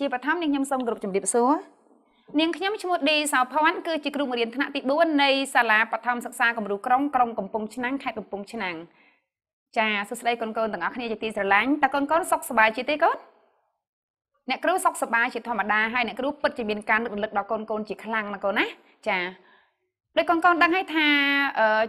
ជាបឋមនាងខ្ញុំសូមគោរពជំរាបសួរនាងខ្ញុំឈ្មោះឌីសោផាន់គឺជាគ្រូបង្រៀនថ្នាក់ទី4នៃសាលាបឋមសិក្សាគំរូក្រុងក្រុងកំពង់ឆ្នាំងខេត្តកំពង់ឆ្នាំងចាសួស្តីកូនកូនទាំងអស់គ្នាជាទីស្រឡាញ់តើកូនកូនសុខសប្បាយជាទេកូនអ្នកគ្រូសុខសប្បាយជាធម្មតាហើយអ្នកគ្រូពិតជាមានការនឹករំលឹកដល់កូនកូនជាខ្លាំងណាកូនណាចាដោយកូនកូនដឹងហើយថា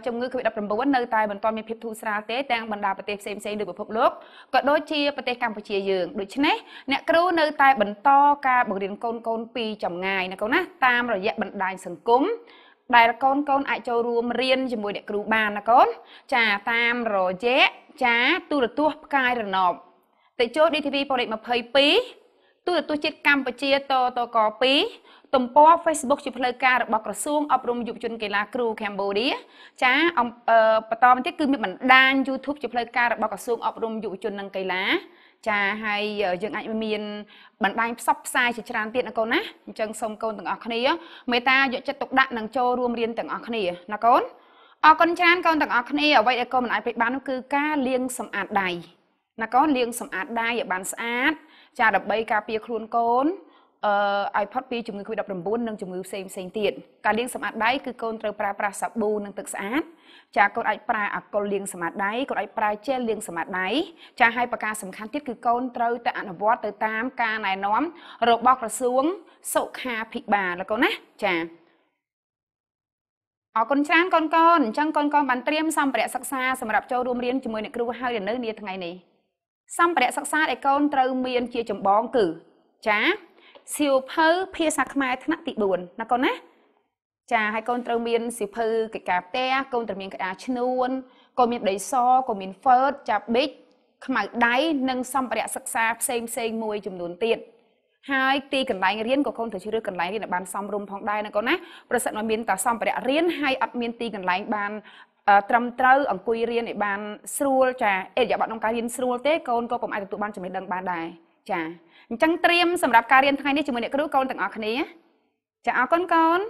ជំងឺ Covid-19 នៅតែមិនទាន់មានភាពធូរស្រាលទេទាំងបណ្ដាប្រទេសផ្សេងៗលើពិភពលោកក៏ដូចជាប្រទេសកម្ពុជាយើងដូច្នេះអ្នកគ្រូនៅ តែបន្តការបង្រៀនកូនកូនពីចម្ងាយណាកូនណា តាមរយៈបណ្ដាញសង្គមដែលកូនកូនអាចចូលរួមរៀនជាមួយអ្នកគ្រូបានណាកូនចាតាមរយៈចាទូរទស្សន៍ផ្កាយរណបតិចោ DTV ប៉ូលីស22ទូតទូជាតិកម្ពុជាតតក2ទំព័រ Facebook ជាផ្លូវការរបស់ក្រសួងអប់រំយុវជនកីឡាគ្រូកម្ពុជាចាបន្តមកទៀតគឺមានបណ្ដាញ YouTube ជាផ្លូវការរបស់ក្រសួងអប់រំយុវជននិងកីឡាចាហើយយើងអាចមានបណ្ដាញផ្សព្វផ្សាយជាច្រើនទៀតណាកូនណាអញ្ចឹងសូមកូនទាំងអស់គ្នាមេត្តាយកចិត្តទុកដាក់និងចូលរួមរៀនទាំងអស់គ្នាណាកូនអរគុណច្រើនកូនទាំងអស់គ្នាអ្វីដែលកូនមិនអាចភ្លេចបាននោះគឺការលាងសម្អាតដៃណាកូនលាង សម្អាតដៃឲ្យបានស្អាតចាដើម្បីការពារខ្លួនកូនអឺឲ្យផុតពីជំងឺ Covid-19 និងជំងឺផ្សេងផ្សេងទៀតការលាងសម្អាតដៃគឺកូនត្រូវប្រើប្រាស់សាប៊ូនិងទឹកស្អាតចាកូនអាចប្រើអាកុលលាងសម្អាតដៃកូនអាចប្រើជែលលាងសម្អាតដៃចាហើយប្រការសំខាន់ទៀតគឺកូនត្រូវតែអនុវត្តទៅតាមការណែនាំរបស់ក្រសួងសុខាភិបាលលោកកូនណាចាអរគុណច្រើនកូនកូនអញ្ចឹងកូនកូនបានត្រៀមសម្ភារៈសិក្សាសម្រាប់ចូលរួមរៀនជាមួយអ្នកគ្រូហើយនៅនាថ្ងៃនេះសម្ភារៈសិក្សាដែលកូនត្រូវមានជាចម្បងគឺចាសៀវភៅភាសាខ្មែរថ្នាក់ទី4ណាកូនណាចាហើយកូនត្រូវមានសៀវភៅកិច្ចការផ្ទះកូនត្រូវមានក្តារឈ្នួនកូនមានដីសកូនមានហ្វឺតចាប៊ិចខ្មៅដៃនិងសម្ភារៈសិក្សាផ្សេងផ្សេងមួយចំនួនទៀតហើយទីកន្លែងរៀនក៏កូនត្រូវជ្រើសកន្លែងរៀនឲ្យបានសមរម្យផងដែរណាកូនណាប្រសិនបើមានតែសម្ភារៈរៀនហើយអត់មានទីកន្លែងបានត្រឹមត្រូវអង្គុយរៀនឲ្យបានស្រួលចាអេរយាប័តក្នុងការរៀនស្រួលទេកូនក៏ពុំអាចទទួលបានចំណេះដឹងបានដែរចាអញ្ចឹងត្រៀមសម្រាប់ការរៀនថ្ងៃនេះជាមួយអ្នកគ្រូកូនទាំងអស់គ្នាចាអរគុណកូន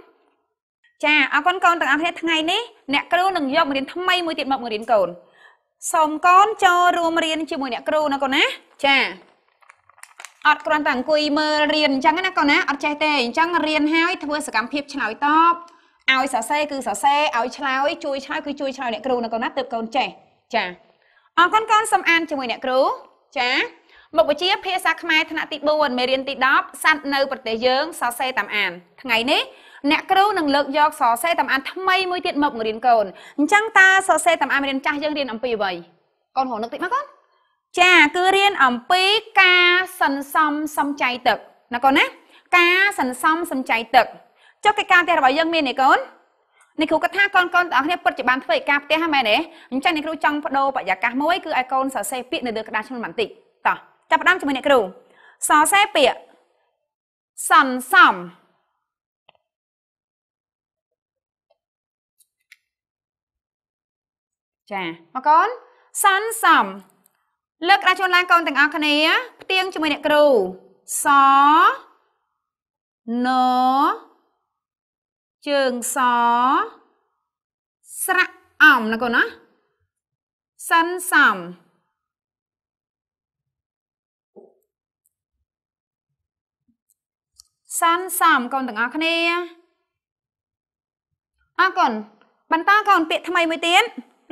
ចាអរគុណកូនទាំងអស់គ្នាថ្ងៃនេះអ្នកគ្រូនឹងយកមេរៀនថ្មីមួយទៀតមកបង្រៀនកូនសូមកូនចូលរួមរៀនជាមួយអ្នកគ្រូណាកូនណា ចាអត់គ្រាន់តែអង្គុយមើលរៀនអញ្ចឹងណាកូនណាអត់ចេះទេអញ្ចឹងរៀនហើយធ្វើសកម្មភាពឆ្លើយតបឲ្យសរសេរគឺសរសេរឲ្យឆ្លើយ ជួយឆ្លើយគឺជួយឆ្លើយអ្នកគ្រូណាកូនណាទើបកូនចេះចាអរគុណកូនសំអានជាមួយអ្នកគ្រូ ចាមុខវិជ្ជាភាសាខ្មែរថ្នាក់ទី4មេរៀនទី10សัตว์នៅ ប្រទេសយើងសរសេរតាមអាន ថ្ងៃនេះអ្នកគ្រូនឹងលើកយកសរសេរតាមអានថ្មីមួយទៀតមកបង្រៀនកូនអញ្ចឹងតើសរសេរតាមអានមេរៀនចាស់យើងរៀនអំពីអ្វីកូនហៅនឹកតិចមកកូនចាគឺរៀនអំពីការសន្សំសំចៃទឹកណាកូនណាការសន្សំសំចៃទឹកចុះកិច្ចការផ្ទះរបស់យើងមានទេកូនអ្នកគ្រូគាត់ថាកូនកូនទាំងអស់គ្នាពិតជាបានធ្វើឯកការផ្ទះហ្នឹងមែនទេអញ្ចឹងអ្នកគ្រូចង់បដូរបរិយាកាសមួយគឺឲ្យកូនសរសេរពាក្យនៅលើក្តារឈ្មោះបន្តិចតោះចាប់ផ្ដើមជាមួយអ្នកគ្រូសរសេរពាក្យសន្សំចាមកកូនសន្សំលើកក្តារជួនឡើងកូនទាំងអស់គ្នាផ្ទៀងជាមួយអ្នកគ្រូសណជើងសស្រៈអំណាកូនណាសិនសំសានសាមកូនទាំងអស់គ្នាអរគុណបន្តកូនពាក្យថ្មីមួយទៀត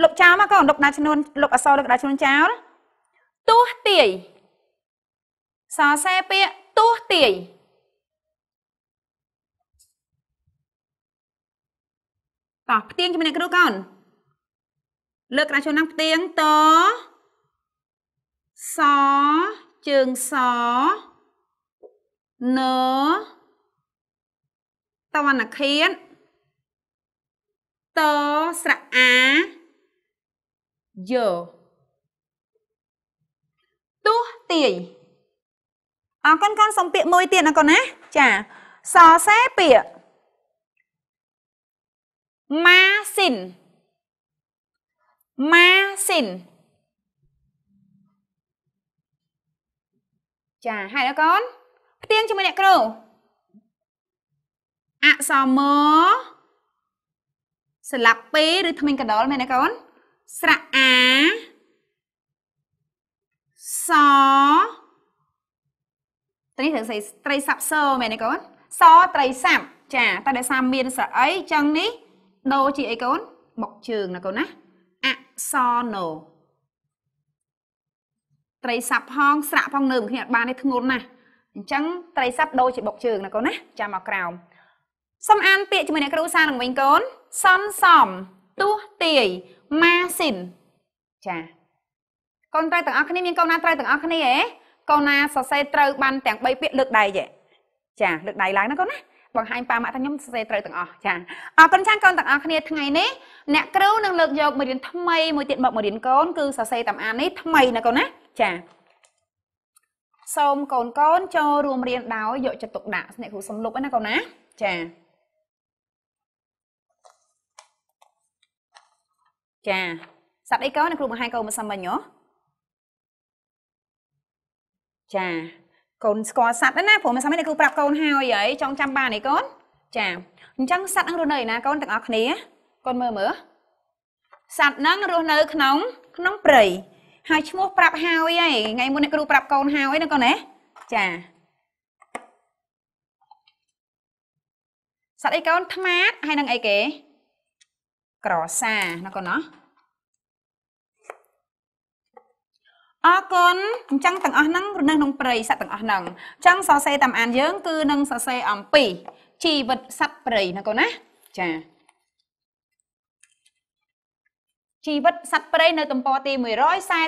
លុបចោលមកកូនលុបដាច់ឈ្នួនលុបអសរលុបដាច់ឈ្នួនចោលទោះទាយសរសេរពាក្យទោះទាយតោះផ្ទៀងជាមួយអ្នកគ្រូកូនលើកក្តារជួនហ្នឹងផ្ទៀងតសជើងសនតវណ្ណឃាតតស្រៈអាយោទោះទាយអរគុណកូនសំពាកមួយទៀតណាកូនណាចាសរសេរពាក្យម៉ាស៊ីនម៉ាស៊ីនចាហើយដល់កូនផ្ទៀងជាមួយអ្នកគ្រូអសមស្លាប់ពីឬថ្មិញកដលមែនទេកូនស្រៈអាសត្រីត្រូវស្រីត្រីស័ព្ទសមែនទេកូនសត្រីស័ព្ទចាតើដោយសារមានស្រៈអីចឹងនេះដូរជាអីកូនបុកជើងណាកូនណាអសណូត្រីស័ព្ទផងស្រាក់ផងនៅគ្នាអត់បានទេធ្ងន់ណាស់អញ្ចឹងត្រីស័ព្ទដូរជាបុកជើងណាកូនណា ចាំមកក្រោមសំអានពាក្យជាមួយអ្នកគ្រូសានឹងវិញកូនសំសំទោះទាយម៉ាស៊ីនចាកូនត្រូវទាំងអស់គ្នាមានកូនណាត្រូវទាំងអស់គ្នាហ៎កូនណាសរសេរត្រូវបានទាំង3ពាក្យលើកដៃចាលើកដៃឡើងណាកូនណាបង្ហាញប៉ាម៉ាក់ថាខ្ញុំសរសេរត្រូវទាំងអស់ចាអរគុណច្រើនកូនទាំងអស់គ្នាថ្ងៃនេះអ្នកគ្រូនឹងលើកយកមេរៀនថ្មីមួយទៀតមកមករៀនកូនគឺសរសេរតាមអាននេះថ្មីណាកូនណាចា សូមកូនកូនចូលរួមរៀនដោយយកចិត្តទុកដាក់អ្នកគ្រូសំលុបណាកូនណាចាចាសត្វអីកូនអ្នកគ្រូបង្ហាញកូនមិនសមមិញហ៎ចាកូនស្គាល់សัตว์ណាព្រោះមិនសមទេគ្រូប្រាប់កូនហើយហើយចង់ចាំបានអីកូនចាអញ្ចឹងសัตว์នឹងរស់នៅឯណាកូនទាំងអស់គ្នាកូនមើលមើលសัตว์នឹងរស់នៅ ក្នុង ក្នុងព្រៃហើយឈ្មោះប្រាប់ហើយហើយថ្ងៃមុននេះគ្រូប្រាប់កូនហើយណាកូនណាចាសត្វអីកូនថ្មាត ហើយនឹងអីគេ ក្រសាណាកូនណាអរគុណអញ្ចឹងទាំងអស់ហ្នឹងនៅក្នុងព្រៃសត្វទាំងអស់ហ្នឹងអញ្ចឹងសរសេរតាមអាន យើងគឺនឹងសរសេរអំពី ជីវិតសត្វព្រៃណាកូនណាចាជីវិតសត្វព្រៃនៅទំព័រទី146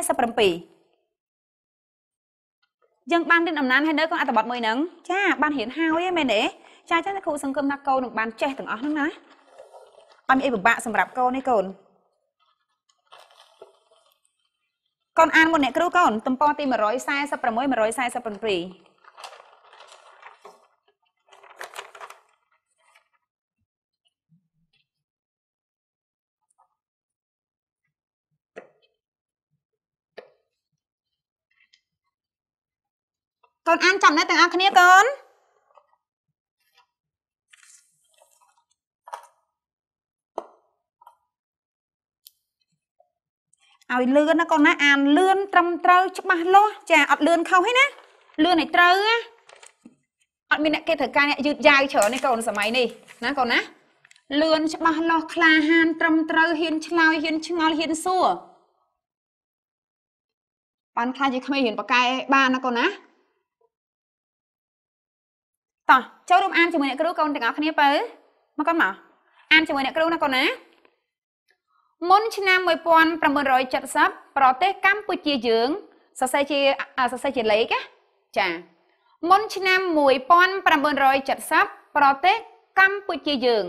147យើងបានរៀនអំណានហើយនៅក្នុងអត្ថបទមួយហ្នឹងចាបានរៀនហើយហ្នឹងមែនទេចាចឹងគ្រូសង្គមថាកូននឹងបានចេះទាំងអស់ហ្នឹងណាអត់មានអីពិបាកសម្រាប់កូនទេកូនកូនអានមុនអ្នកគ្រូកូនទំព័រទី146 147ូនអានចាំដែរទាំងអស់គ្នាកូនឲ្យលឿនណាកូនណាអានលឿនត្រឹមត្រូវច្បាស់លាស់ចាអត់លឿនខុសទេណាលឿនឲ្យត្រូវណាអត់មានអ្នកគេត្រូវការអ្នកយឺតយ៉ាវច្រើនទេកូនសម័យនេះណាកូនណាលឿនច្បាស់លាស់ក្លាហាន ត្រឹមត្រូវហ៊ាន ឆ្លើយហ៊ានឆ្ងល់ហ៊ានសួរបានខ្លះជាក្មេងហ៊ានប៉កែបានណាកូនណាតោះចូលរួមអានជាមួយអ្នកគ្រូកូនទាំងអស់គ្នាបើមកកូនមក អានជាមួយអ្នកគ្រូ ណាកូនណាមុនឆ្នាំ1970ប្រទេសកម្ពុជាយើងសរសេរជាសរសេរជាលេខណាចា មុនឆ្នាំ1970ប្រទេសកម្ពុជាយើង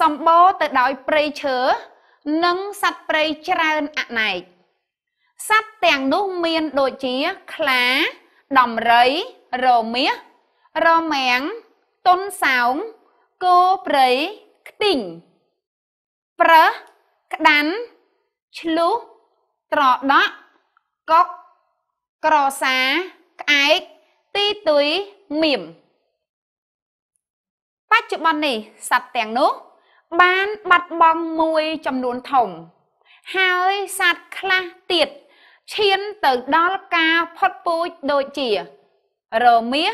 សម្បូរទៅដោយព្រៃឈើនិងសត្វព្រៃច្រើនអណែកសត្វទាំងនោះមានដូចជាខ្លាដំរីរមាសរមាំងទុនសោងគោព្រៃខ្ទីងប្រើក្តាន់ឆ្លុះត្រដក់កុកក្រសាក្អែកទីទុយមៀមបច្ចុប្បន្ននេះសត្វទាំងនោះ បានបាត់បង់មួយចំនួនធំ ហើយសត្វខ្លះទៀតឈានទៅដល់ការផុតពូជដូចជារមាស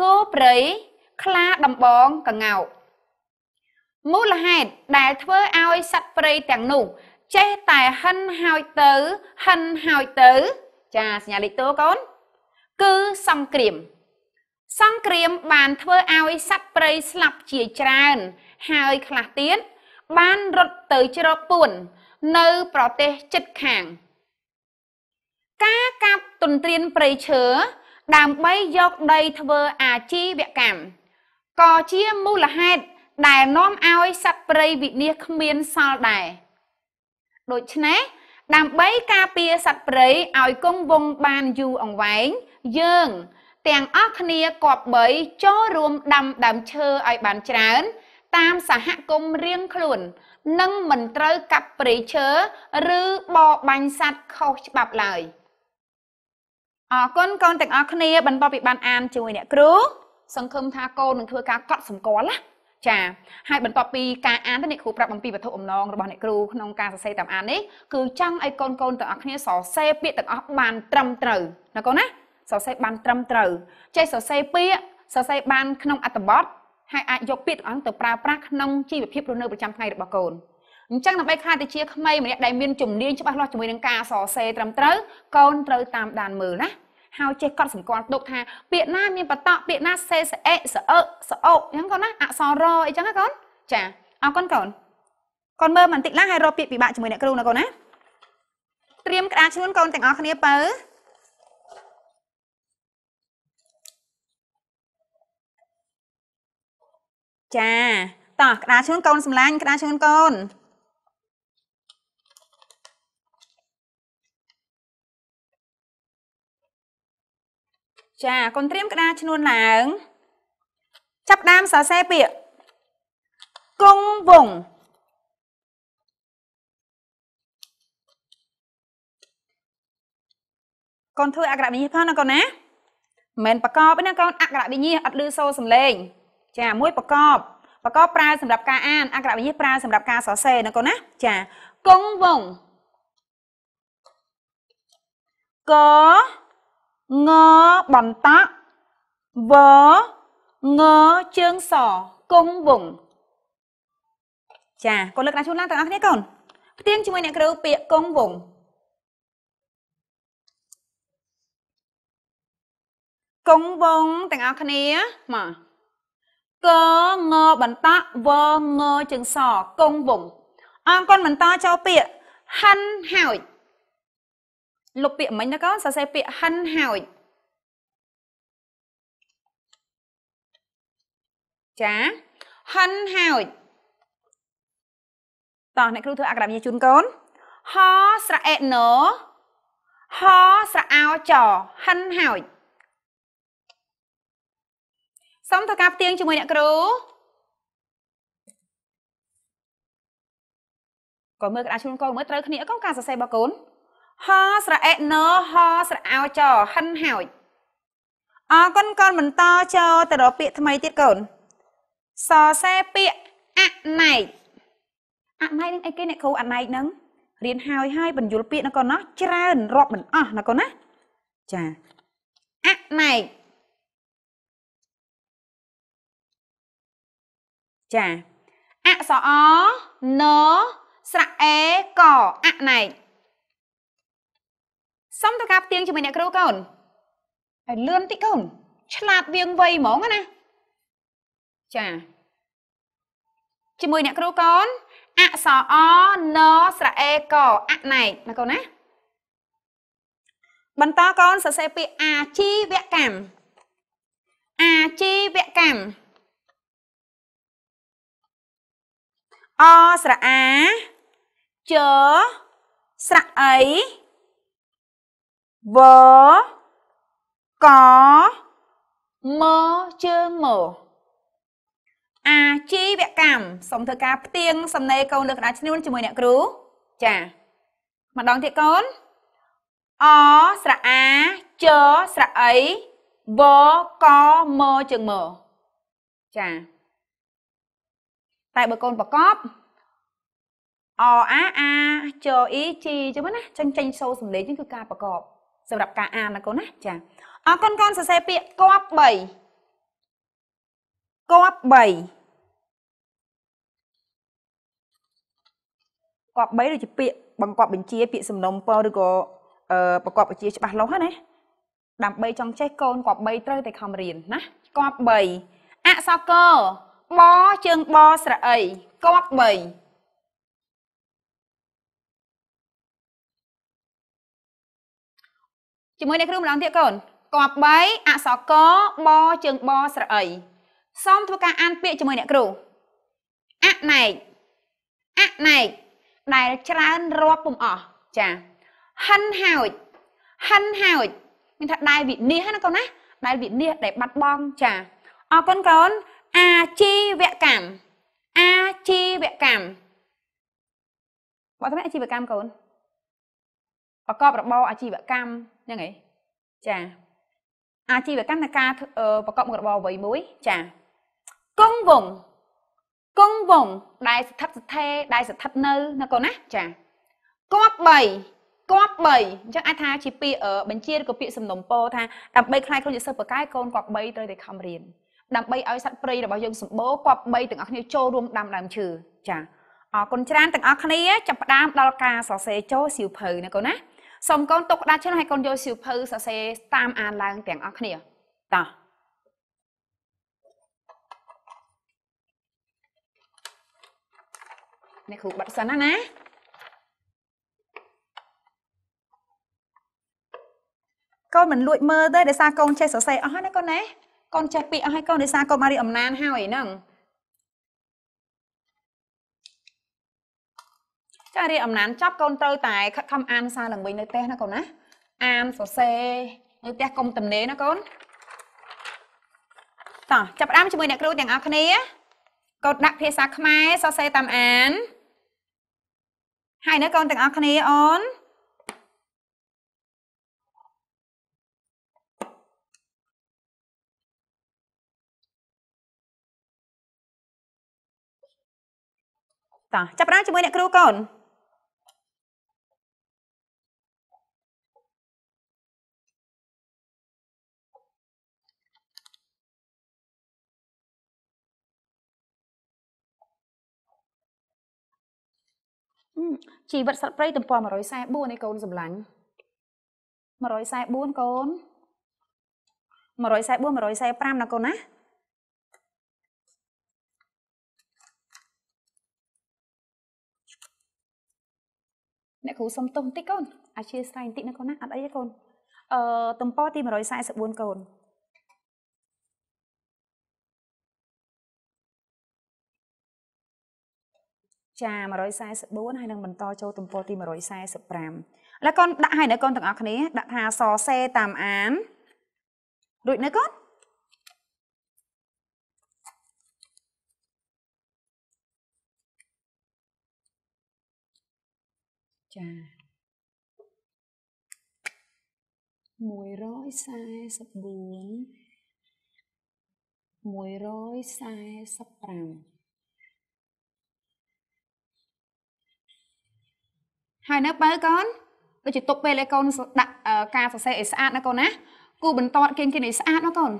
គោព្រៃខ្លាដំបងកងោកមូលហេតុដែលធ្វើឲ្យសត្វព្រៃទាំងនោះចេះតែហិនហោចទៅ ហិនហោចទៅ ចាសញ្ញាលេខតួកូនគឺសង្គ្រាមសង្គ្រាមបានធ្វើឲ្យសត្វព្រៃស្លាប់ជាច្រើន ហើយខ្លះទៀតបានរត់ទៅជ្រកពួន នៅប្រទេសជិតខាង ការកាប់ទន្ទ្រានព្រៃឈើដើម្បីយកដីធ្វើ អាជីវកម្មក៏ជាមូលហេតុដែលនាំឲ្យសត្វព្រៃវិនាសគ្មានសល់ដែរដូច្នេះដើម្បីការពារសត្វព្រៃឲ្យគង់វង្សបានយូរអង្វែងយើង ទាំងអស់គ្នាគប្បីចូលរួមដាំដើមឈើឲ្យបានច្រើន តាមសហគមន៍រៀងខ្លួន និងមិនត្រូវកាប់ព្រៃឈើឬបរបាញ់សត្វខុសច្បាប់ឡើយអរគុណកូនទាំងអស់គ្នាបន្តពីបាន អានជាមួយអ្នកគ្រូ សង្ឃឹមថាកូននឹងធ្វើការកត់សម្គាល់ណាចាហើយបន្ទាប់ពីការអានទៅអ្នកគ្រូប្រាប់អំពីវត្ថុអំណងរបស់អ្នកគ្រូក្នុងការសរសេរតាមអាននេះគឺចង់ឲ្យកូនកូនទាំងអស់គ្នាសរសេរពាក្យទាំងអស់បានត្រឹមត្រូវណាកូនណាសរសេរបានត្រឹមត្រូវចេះសរសេរពាក្យសរសេរបាន ក្នុងអត្ថបទហើយអាចយកពាក្យទាំងអស់ទៅប្រើប្រាស់ក្នុងជីវភាពរស់នៅប្រចាំថ្ងៃរបស់កូនអញ្ចឹងដើម្បីខ្លាចទៅជាក្មេងម្នាក់ដែលមានជំនាញច្បាស់លាស់ជាមួយនឹងការសរសេរត្រឹមត្រូវកូនត្រូវតាមដានមើលណាហើយចេះកត់សម្គាល់ទុកថា ពាក្យណាមានបតកពាក្យណាសេសអេសអឺសអុកអញ្ចឹងកូនណាអក្សររអីចឹងណាកូនចាអរគុណកូនកូនមើលបន្តិចឡើងហើយរកពាក្យពិបាកជាមួយអ្នកគ្រូណាកូនណាត្រៀមក្តារឈ្នួនកូនទាំងអស់គ្នាបើចាតោះក្តារឈ្នួនកូនសម្លាញ់ក្តារឈ្នួនកូនចាកូនត្រៀមក្តារឈ្នួនឡើង ចាប់ដើមសរសេរពាក្យកងវងកូនធ្វើអក្សរវិញ្ញាផងណាកូនណាមិនប្រកបទេណាកូនអក្សរវិញ្ញាអត់លឺសូរសំឡេង ចាមួយប្រកបប្រកបប្រើសម្រាប់ការអានអក្សរវិញ្ញាប្រើសម្រាប់ការសរសេរណាកូនណាចាកងវងកងបន្តក់វងជើងសគង់វង ចាកូនលើកដៃជូនឡើងទាំងអស់គ្នាកូនផ្ទៀងជាមួយអ្នកគ្រូពាក្យគង់វងគង់វង ទាំងអស់គ្នាមកកងបន្តក់វងជើងសគង់វងអង្គនបន្តចូលពាក្យហិនហើយលុបពាក្យមិញណាកូនសរសេរពាក្យហិនហោចចាហិនហោចតោះអ្នកគ្រូធ្វើអក្សរមញ្ញាជូនកូន ហស្រអេណូហស្រអោចហិនហោចសូមធ្វើការផ្ទៀងជាមួយអ្នកគ្រូកូនមើលក្តារជូនកូនមើលត្រូវគ្នាកូនការសរសេររបស់កូនហស្រអេណូហស្រអោចហិនហោចអរគុណកូនបន្តចូលទៅរកពាក្យថ្មីទៀតកូនសរសេរពាក្យអណែកអណែកនឹងអីគេអ្នកគ្រូអណែកនឹងរៀនហើយហើយបញ្យលពាក្យណាកូនណាច្រើនរាប់មិនអស់ណាកូនណា ចាអណែកចាអសអណស្រអេកអណែកសុំទៅការផ្ទៀងជាមួយអ្នកគ្រូកូនហើយលឿនតិចកូនឆ្លាតវៀងវៃហ្មងណាចាជាមួយអ្នកគ្រូកូនអក្សរអណស្រអេកអណែកណាកូនណា បន្តកូនសរសេរពាក្យអាជីវកម្មអាជីវកម្មអស្រអាជស្រអីវកមជើងមកអាជីវកម្មសូមធ្វើការផ្ទៀងសំណេរកូនលើក្តារឈ្នួនជាមួយអ្នកគ្រូចាម្ដងទៀតកូន អស្រៈអាចស្រៈអីវកមជើងមកចា តែបើកូនប្រកបអអាអាចអ៊ីជីចឹងណាចឹងចេញសូសំលេងនេះគឺការប្រកបសម្រាប់ការអានណាកូនណាចាអរគុណកូនសរសេរពាក្យគប3គប3គប3ដូចជា ពាក្យបង្កប់បញ្ជាពាក្យសំណុំពរឬក៏ប្រកបបញ្ជាច្បាស់លាស់ណាដើម្បីចង់ចេះកូនគប3ត្រូវតែខំរៀនណាគប3អក្សរកបជើងបស្រអីគប3ជាមួយអ្នកគ្រូម្ដងទៀតកូនកប3អក្សរកបជើងបស្រអីសូមធ្វើការអានពាក្យជាមួយអ្នកគ្រូអណែកអណែកដែលច្រើនរាប់ពុំអស់ចាហិនហោចហិនហោចមានថាដែលវិនិច្ឆ័យណាកូនណាដែលវិនិច្ឆ័យដែល បាត់បង់ចាអរគុណកូនអាជីវកម្មអាជីវកម្មបើតើអាជីវកម្មកូនប្រកបរបរអាជីវកម្មហ្នឹងឯងចាអាជីវកម្មនៃការប្រកបមុខរបរអ្វីមួយចាគង់វងគង់វងដែលស្ថិតស្ថេរដែល ស្ថិតនៅណាកូនណាចាគាត់3គាត់3អញ្ចឹងអាចថាជាពាក្យបញ្ជាឬក៏ពាក្យសំណុំពោថាដើម្បីខ្លាយខ្លួនជាសិស្សបកាយកូនគាត់3ត្រូវតែខំរៀនដើម្បីឲ្យសត្វព្រៃរបស់យើងសម្បូរគាត់3ទាំងអស់គ្នាចូលរួមដាំដើមឈើចាអរគុណច្រើនទាំងអស់គ្នាចាប់ផ្ដើមដល់ការសរសេរចូលសៀវភៅណាកូនណាសូមកូនទុកក្តារឈើឲ្យកូនយកសៀវភៅសរសេរតាមអានឡើងទាំងអស់គ្នាតោះអ្នកគ្រូបិទសិនណាណាកូនមិនលួចមើលទេដោយសារកូនចេះសរសេរអស់ហើយណាកូនណាកូនចេះពាក្យអស់ហើយកូនដោយសារកូនបានរៀនអំណានហើយហ្នឹងចារៀនអំណានចប់កូនត្រូវតែខិតខំអានសារឡើងវិញនៅផ្ទះណាកូនណាអានសរសេរនៅផ្ទះកុំទំនេរណាកូនតោះចាប់ផ្ដើមជាមួយអ្នកគ្រូទាំងអស់គ្នាកូនដាក់ភាសាខ្មែរសរសេរតាមអានហើយនៅកូនទាំងអស់គ្នាអូនតោះចាប់ផ្ដើមជាមួយអ្នកគ្រូកូនជីវិតសត្វព្រៃទំព័រ144ឯកូនសម្លាញ់144កូន144 145ណាកូនណាអ្នកគ្រូសុំទោសបន្តិចកូនអធិស្ឋានបន្តិចណាកូនណា អត់អីទេកូនអឺទំព័រទី144កូនចា144ហើយនឹងបន្តចូលទំព័រទី145ហើយកូនដាក់ឲ្យនៅកូនទាំងអស់គ្នាដាក់ថាសរសេរតាមអានរួចនៅកូនចា144 145ហើយនៅបើកូនដូចជាទុកពេលឲ្យកូនដាក់ការសរសេរឲ្យស្អាតណាកូនណាគូបន្តគេងគេឲ្យស្អាតណាកូន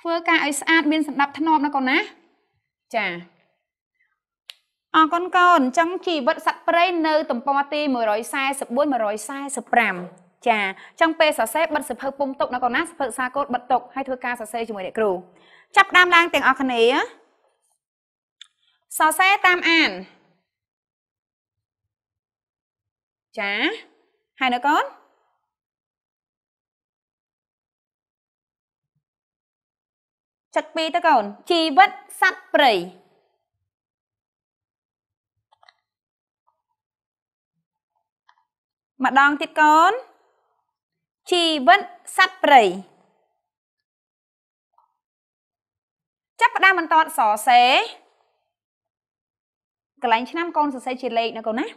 ធ្វើការឲ្យស្អាតមានសម្ដាប់ធ្នាប់ណាកូនណាចាអរគុណកូនអញ្ចឹងជីវិតសត្វព្រៃនៅទំព័រទី144 145ចាអញ្ចឹងពេលសរសេរបិទសភើពុំទុកណាកូនណាសភើសាកូនបិទទុកហើយធ្វើការសរសេរជាមួយអ្នកគ្រូចាប់ដើមឡើងទាំងអស់គ្នាសរសេរតាមអានចាហើយនៅកូនចឹក2ទៅកូនជីវិតសត្វព្រៃម្ដងទៀតកូន ជីវិតសត្វព្រៃចាប់ផ្ដើមបន្តសរសេរកន្លែងឆ្នាំកូនសរសេរជាលេខណាកូនណា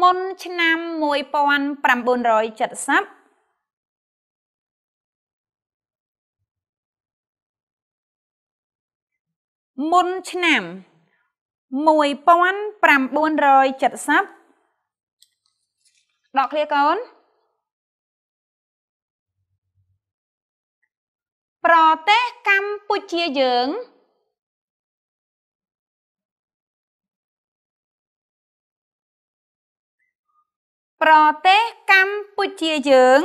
មុនឆ្នាំ1970មុនឆ្នាំ1970ដកឃ្លាកូន ប្រទេសកម្ពុជាយើងប្រទេសកម្ពុជាយើង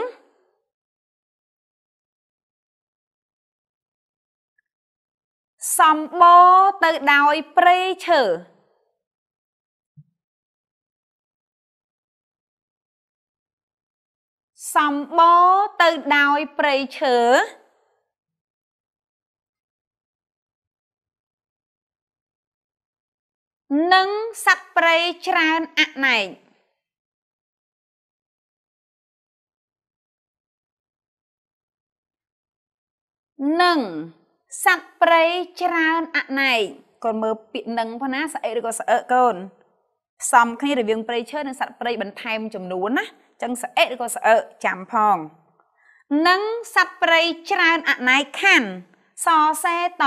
សម្បូរទៅដោយព្រៃឈើសម្បូរទៅដោយព្រៃឈើនិងសត្វព្រៃច្រើនអនេកនិងសัตว์ព្រៃច្រើនអណែកកូនមើលពាក្យនឹងផងណាស្អិកឬក៏ស្អើកូនផ្សំគ្នារវាងព្រៃឈើនិងសัตว์ព្រៃបន្ថែមចំនួនណាចឹងស្អិកឬក៏ស្អើកចាំផងនិងសัตว์ព្រៃច្រើនអណែកខណ្ឌសសេត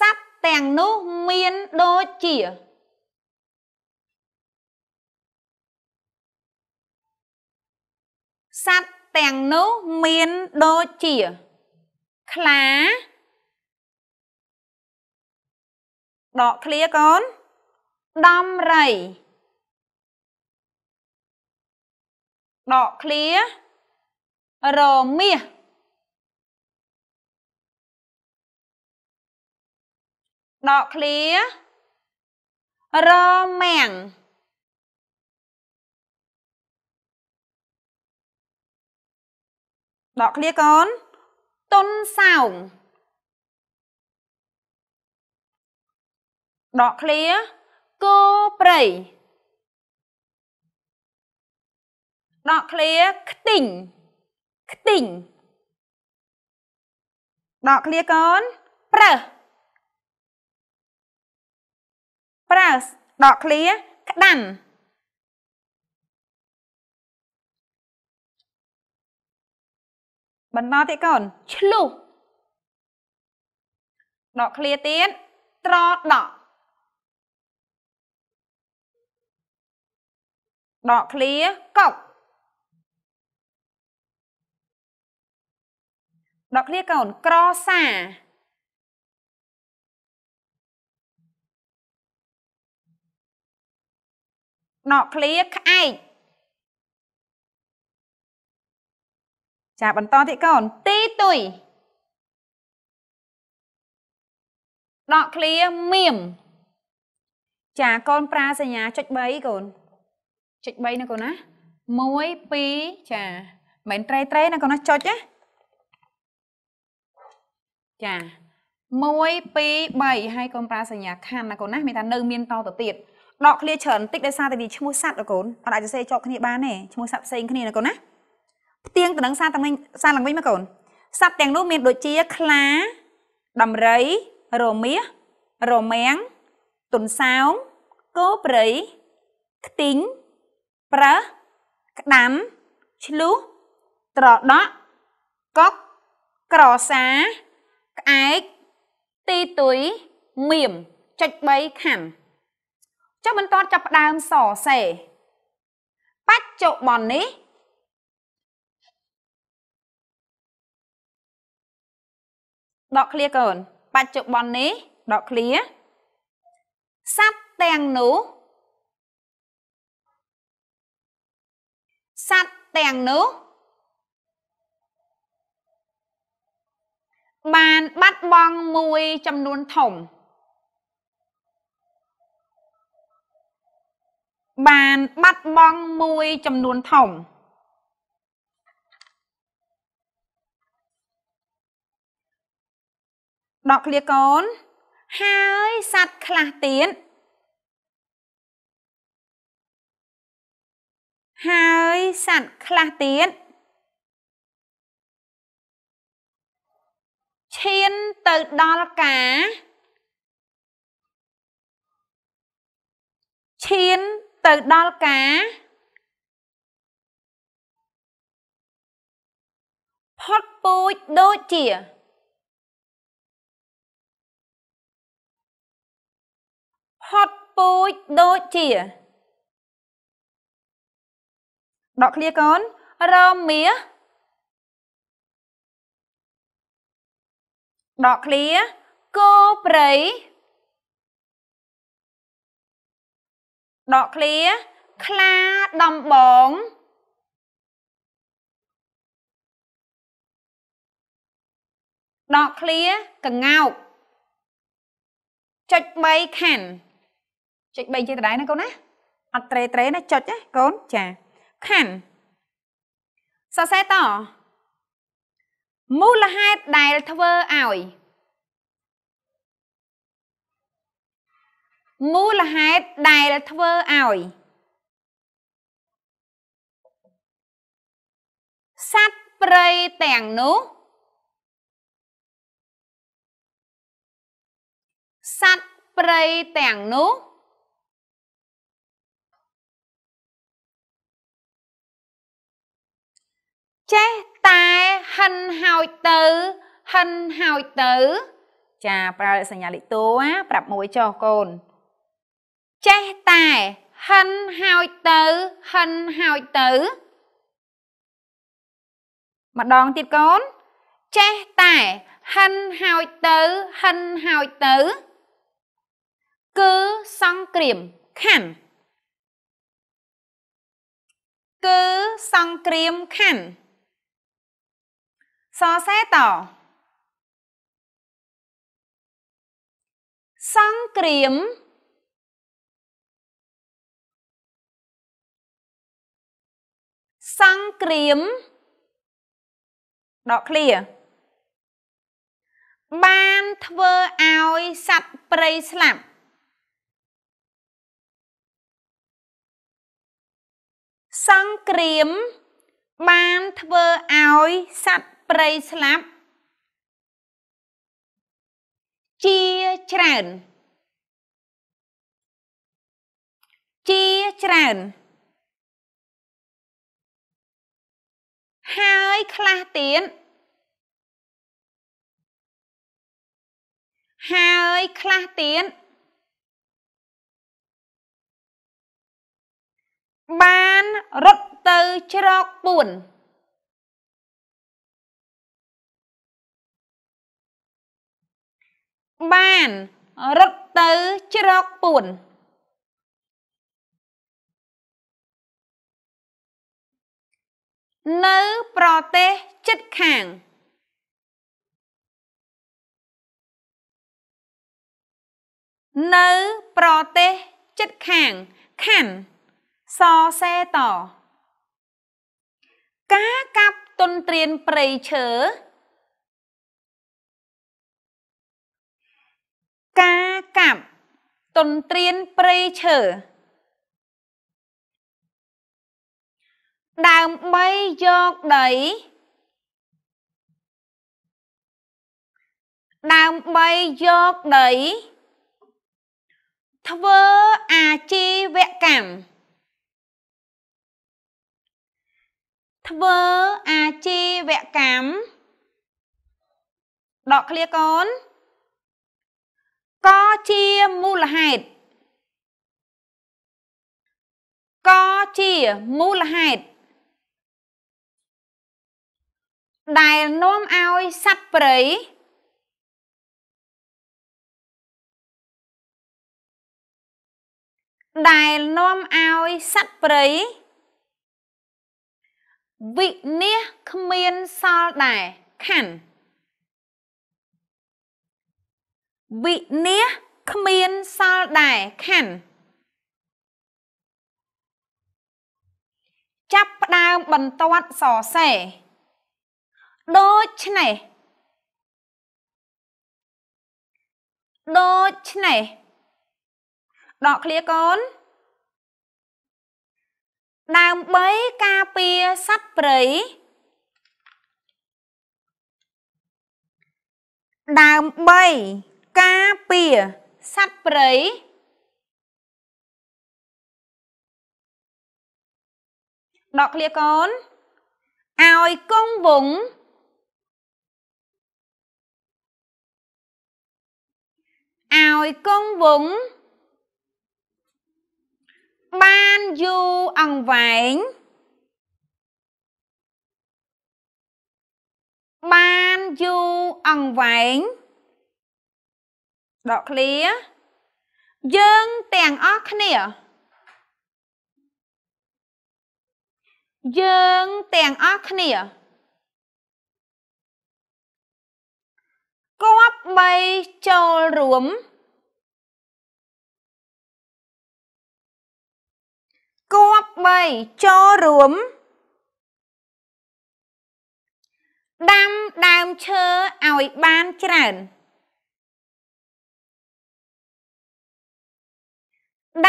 សัตว์ទាំងនោះមានដូចជាសัตว์ទាំងនោះមានដូចជាខ្លា ដកឃ្លាកូនដំរីដកឃ្លា រមាសដកឃ្លារមាំងដកឃ្លាកូនតុនសោងដកឃ្លាគោព្រៃដកឃ្លាខ្ទីងខ្ទីងដកឃ្លា កូនប្រើសប្រើសដកឃ្លាក្តាន់បន្តទៀតកូនឆ្លុះដកឃ្លាទៀតត្រដកដកឃ្លាកុកដកឃ្លាកូនក្រសាដកឃ្លាក្អែកចាបន្តទៀតកូនទីទុយដកឃ្លាមៀមចាកូនប្រើសញ្ញាចុច3កូនចុច3ណាកូនណា1 2ចាមិនត្រេត្រេណាកូនណាចុចណាចា1 2 3ហើយកូនប្រើសញ្ញាខណ្ឌណាកូនណាមានថានៅមានតទៅទៀតដកឃ្លាច្រើនបន្តិចដោយសារតែវាឈ្មោះសัตว์ណាកូនអត់អាចសរសេរជាប់គ្នាបានទេឈ្មោះសัตว์ផ្សេងគ្នាណាកូនណាផ្ទៀងទៅនឹងសារទាំងវិញសារឡើងវិញមកកូនសត្វទាំងនោះមានដូចជា ខ្លាដំរីរមាសរមាំងទុនសោមគោព្រៃខ្ទីងប្រើសក្តាំឆ្លុះត្រដក់កុកក្រសាក្អែកទីទុយមៀមចុច3ខណ្ឌចុះបន្តចាប់ផ្ដើមសរសេរបច្ចុប្បន្ននេះដកឃ្លាកូនបច្ចុប្បន្ននេះដកឃ្លាសត្វទាំងនោះសត្វទាំងនោះបានបាត់បង់មួយចំនួនធំ បានបាត់បង់មួយ ចំនួនធំដកឃ្លាកូនហើយសัตว์ខ្លះទៀតហើយសัตว์ខ្លះទៀតឈានទៅដល់ការឈានទៅដល់ការផុតពូជដូចជាផុតពូជដូចជាដកឃ្លាកូនរមាសដកឃ្លាគោព្រៃដកឃ្លា ខ្លាដំបង ដកឃ្លាកងោកចុច3ខណ្ឌចុច3ចេតដៃណាកូនណាអត់ត្រេត្រេណាចុចណាកូនចាខណ្ឌសរសេរតមូលហេតុដែលធ្វើឲ្យមូលហេតុដែលធ្វើឲ្យសត្វព្រៃទាំងនោះសត្វព្រៃទាំងនោះចេះតែហិនហើយទៅហិនហើយទៅ ចាប្រើសញ្ញាលិតោណាប្រាប់មួយចុះកូន ចេះតែហិនហើយទៅហិនហើយទៅម្ដងទៀតកូន ចេះតែហិនហើយទៅហិនហើយទៅ គឺសង្គ្រាមខណ្ឌគឺសង្គ្រាមខណ្ឌសេតោសង្គ្រាម សង្គ្រាម ដកឃ្លា បានធ្វើឲ្យសัตว์ព្រៃស្លាប់សង្គ្រាម បានធ្វើឲ្យសัตว์ព្រៃស្លាប់ជាច្រើន ជាច្រើន ហើយខ្លះទៀតហើយខ្លះទៀតបានរត់ទៅជ្រកពួនបានរត់ទៅជ្រកពួន នៅប្រទេសជិតខាង នៅប្រទេសជិតខាងខណ្ឌសសេតការកាប់ទុនត្រៀនព្រៃឈើទន្ទ្រានព្រៃឈើដើម្បីយកដី ដើម្បីយកដី ធ្វើអាជីវកម្មធ្វើ អាជីវកម្មដកឃ្លាកូនក៏ជាមូលហេតុក៏ជាមូលហេតុដែលនាំឲ្យសត្វព្រៃដែលនាំឲ្យសត្វព្រៃវិនិច្ឆ័យគ្មានសល់ដែរខណ្ឌវិនាសគ្មានសល់ដែរខណ្ឌចាប់ផ្ដើមបន្ទាត់សរសេរដូច្នេះ ដូច្នេះដកឃ្លាកូន ដើម្បីការពារសត្វព្រៃដើម្បីការពារសត្វព្រៃដកគ្នាកូនឲ្យកងវងឲ្យកងវងបានយូរអង្វែងបានយូរអង្វែងដក clear យើង ទាំងអស់គ្នា យើង ទាំងអស់គ្នាគប3ចូលរួមគប3ចូលរួមដាំដើមឈើឲ្យបាន ច្រើន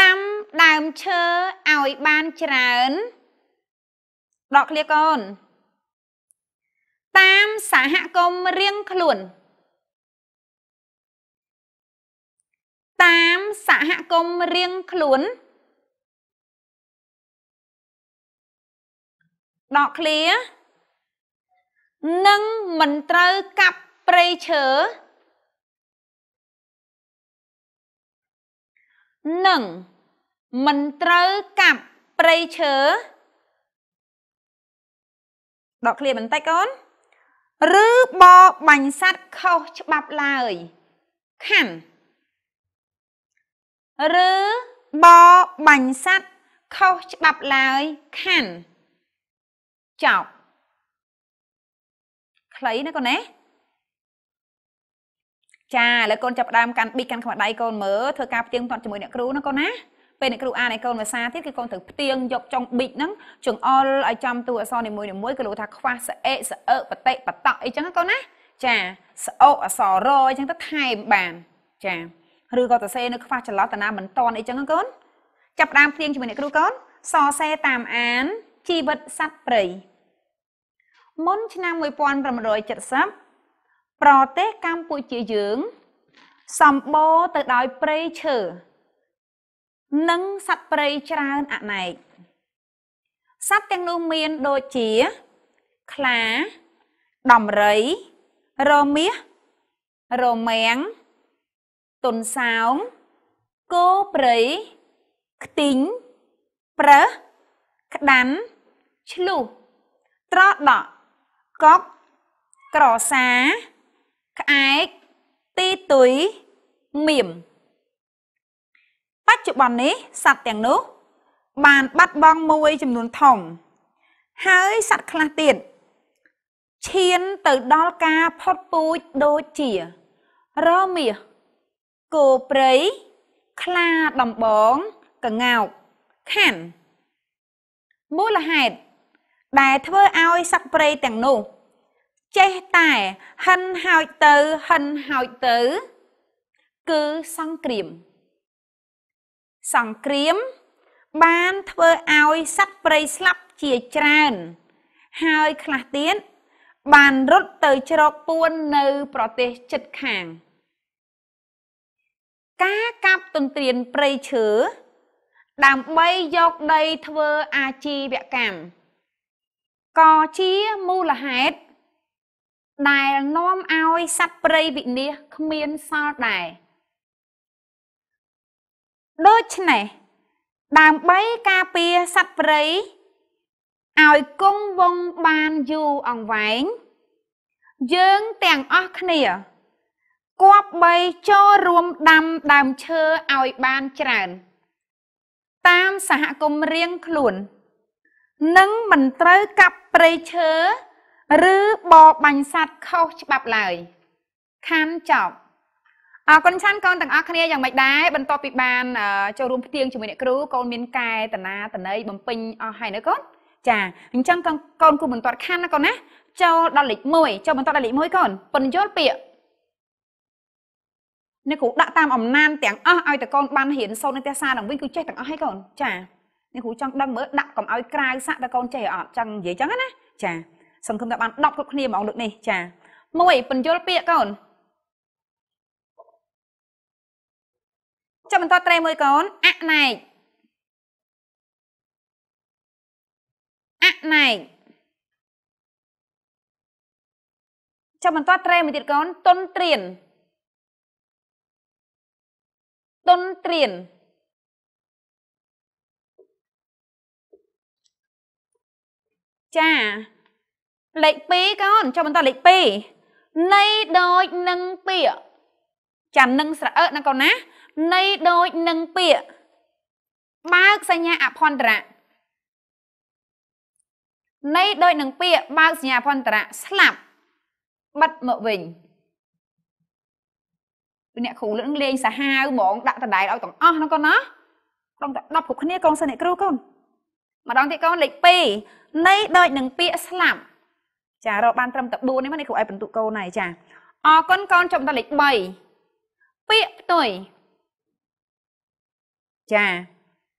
ដាំដើមឈើឲ្យបានច្រើនដកឃ្លាកូនតាមសហគមន៍រៀងខ្លួន តាមសហគមន៍រៀងខ្លួនដកឃ្លានឹងមិនត្រូវកាប់ព្រៃឈើនឹងមិនត្រូវកាប់ព្រៃឈើដកឃ្លាបន្តិចកូនឬបបាញ់សัตว์ខុសច្បាប់ឡើយខណ្ឌឬបបាញ់សัตว์ខុសច្បាប់ឡើយខណ្ឌចប់ខ្លីណាកូនណាចាឥឡូវកូនចាប់ដើមកាន់ប៊ីកាន់ខ្មៅដៃកូនមើលធ្វើការផ្ទៀងផ្ទាត់ជាមួយអ្នក គ្រូណាកូនណាពេលអ្នកគ្រូអានឲ្យកូនភាសាទៀតគឺកូនត្រូវផ្ទៀងយកចុងប៊ីហ្នឹងចង្អុលឲ្យចំតួអក្សរនីមួយៗក៏លោកថាខ្វះសអេសអើបតិបតអីចឹងណាកូនណាចាសអោអសរអញ្ចឹងទៅថែមបានចាឬក៏សរសេរនៅខ្វះចន្លោះតាណាមិនតន់អីចឹងកូនចាប់ដើមផ្ទៀងជាមួយអ្នកគ្រូកូនសរសេរតាមអានជីវិតសត្វព្រៃមុនឆ្នាំ1970ប្រទេសកម្ពុជាយើងសម្បូរទៅដោយព្រៃឈើនិងសត្វព្រៃច្រើនអនេកសត្វទាំងនោះមានដូចជា ខ្លាដំរីរមាស រមាំងទុនសោងគោព្រៃខ្ទីងប្រើសក្តាន់ឆ្លុះត្រដក់កប់ក្រសាក្អែកទីទុយមៀមបច្ចុប្បន្ននេះសត្វទាំងនោះ បានបាត់បង់មួយចំនួនធំហើយសត្វខ្លះទៀតឈានទៅដល់ការផុតពូជដូចជា រមាសគោព្រៃខ្លាដំបងកងោកខាន់មូលហេតុដែលធ្វើឲ្យសត្វព្រៃទាំងនោះចេះតែហិនហោចទៅហិនហោចទៅ គឺសង្គ្រាម សង្គ្រាម បានធ្វើឲ្យសត្វព្រៃស្លាប់ជាច្រើន ហើយខ្លះទៀតបានរត់ទៅជ្រកពួននៅ ប្រទេសជិតខាង ការកាប់ទន្ទ្រានព្រៃឈើដើម្បីយកដីធ្វើ អាជីវកម្មក៏ជាមូលហេតុដែលនាំឲ្យសត្វព្រៃវិនាសគ្មានសល់ដែរដូច្នេះ ដើម្បីការពារសត្វព្រៃឲ្យគង់វង្សបានយូរអង្វែង យើងទាំងអស់គ្នាគប្បីចូលរួមដាំដើមឈើឲ្យបានច្រើន តាមសហគមន៍រៀងខ្លួន និងមិនត្រូវកាប់ព្រៃឈើឬបបាញ់សัตว์ខុសច្បាប់ឡើយខណ្ឌចប់អរគុណឆានកូនទាំងអស់គ្នាយ៉ាងម៉េចដែរបន្ទាប់ពីបាន ចូលរួមផ្ទៀងជាមួយអ្នកគ្រូកូនមានកែតនាតន័យបំពេញអស់ហើយនៅកូនចាអញ្ចឹងកូនកូនគូបន្ទាត់ខណ្ឌណាកូនណាចូលដល់លេខ1ចូលបន្ទាត់ដល់លេខ1កូនពន្យល់ពាក្យអ្នកគ្រូដាក់តាមអំណានទាំងអស់ឲ្យតកូនបានរៀនសូត្រនៅផ្ទះសារឡើងវិញគឺចេះទាំងអស់ហើយកូនចាអ្នកគ្រូចង់ដឹងមើលដាក់កុំឲ្យក្រៅសាក់តកូនចេះអត់ចឹងនិយាយចឹងណាចាសង្ឃឹមថាបាន10គ្រប់គ្នាហ្មងលើកនេះចា1ពន្យល់ពាក្យកូនចាំបន្តត្រេមួយកូនអណែកអណែកចាំបន្តត្រេមួយទៀតកូនទុនត្រៀនទុនត្រៀនចាលេខ2កូនចុះបន្តលេខ2នៃដូចនឹងពាកចានឹងស្រអឹកណាកូនណា នៃដូចនឹងពាកបើកសញ្ញាអភន្តរៈនៃដូចនឹងពាកបើកសញ្ញាអភន្តរៈស្លាប់បិទមកវិញពីអ្នកគ្រូលឹងលេងសាហាវហ្មង ដាក់ដដែលឲ្យទាំងអស់ហ្នឹងកូនណាក្រុមតែ10គ្រប់គ្នាកូនសិស្សអ្នកគ្រូកូនម្ដងទៀតកូនលេខ2នៃដូចនឹងពាកស្លាប់ចារកបានត្រឹមតែ4នេះមកនេះគ្រូឲ្យបន្ទុកកូនហើយចាអរគុណកូនចុចដល់លេខ3ពាក្យផ្ទុយចា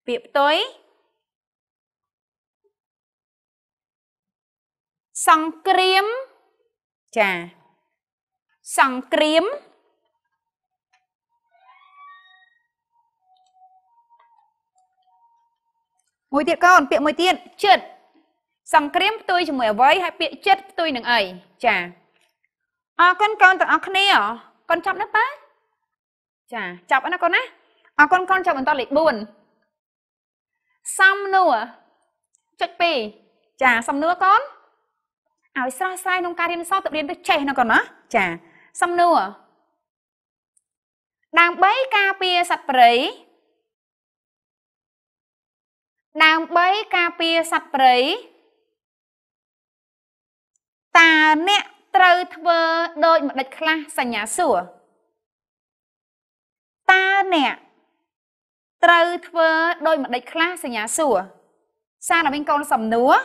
ពាក្យផ្ទុយសង្គ្រាមចា សង្គ្រាមមួយទៀតកូនពាក្យមួយទៀតចិត្តសង្គ្រាមផ្ទុយជាមួយអ្វីហើយពាក្យចិត្តផ្ទុយនឹងអីចាអរគុណកូនទាំងអស់គ្នាកូនចាប់ណាប៉ាចាចាប់ណាកូនណាអរគុណកូនចាប់បន្តលេខ4សំនួរចុច2ចា សំនួរកូនឲ្យស្រស់ស្រាយក្នុងការរៀនសូត្រទៅរៀនទៅចេះណាកូនណាចាសំនួរដើម្បីការពារសត្វព្រៃដើម្បីការពារសត្វព្រៃតើអ្នកត្រូវធ្វើដូចម្ដេចខ្លះសញ្ញាសួរតើអ្នកត្រូវធ្វើដូចម្ដេចខ្លះសញ្ញាសួរសារដល់វិញកូនសំណួរ